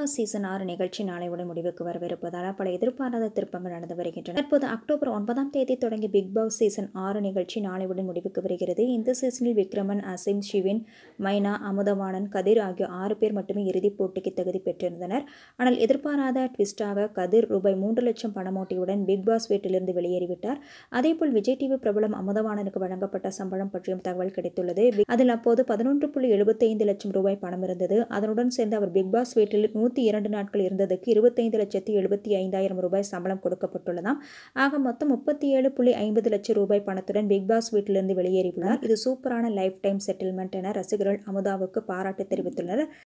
cinema season ஆறு நிகழ்ச்சி நாளையுடன் முடிவுக்கு வரவிருப்பதால் பல எதிர்பாராத திருப்பங்கள் நடந்து வருகின்றன தற்போது அக்டோபர் ஒன்பதாம் தேதி தொடங்கி பிக் பாஸ் சீசன் ஆறு நிகழ்ச்சி நாளையுடன் முடிவுக்கு வருகிறது இந்த சீசனில் விக்ரமன் அசிம் சிவின் மைனா அமுதவாணன் கதிர் ஆகிய ஆறு பேர் மட்டுமே இறுதிப் போட்டிக்கு தகுதி பெற்றிருந்தனர் ஆனால் எதிர்பாராத ட்விஸ்டாக கதிர் ரூபாய் மூன்று லட்சம் பணமோட்டியுடன் பிக் பாஸ் வீட்டிலிருந்து வெளியேறிவிட்டார் அதேபோல் விஜய் டிவி பிரபலம் அமுதவாணனுக்கு வழங்கப்பட்ட சம்பளம் பற்றியும் தகவல் கிடைத்துள்ளது அதில் அப்போது பதினொன்று புள்ளி எழுபத்தைந்து லட்சம் ரூபாய் பணம் இருந்தது அதனுடன் சேர்ந்து அவர் பிக் பாஸ் வீட்டில் நூறு தொண்ணூற்றி இரண்டு நாட்கள் இருந்ததுக்கு இருபத்தைந்து லட்சத்தி எழுபத்தி ஐந்தாயிரம் ரூபாய் சம்பளம் கொடுக்கப்பட்டுள்ளதாம் ஆக மொத்தம் முப்பத்தி ஏழு புள்ளி ஐம்பது லட்சம் ரூபாய் பணத்துடன் பிக் பாஸ் வீட்டிலிருந்து வெளியேறியுள்ளார் இது சூப்பரான லைஃப் டைம் செட்டில்மெண்ட் என ரசிகர்கள் அமுதாவுக்கு பாராட்டு தெரிவித்துள்ளனர்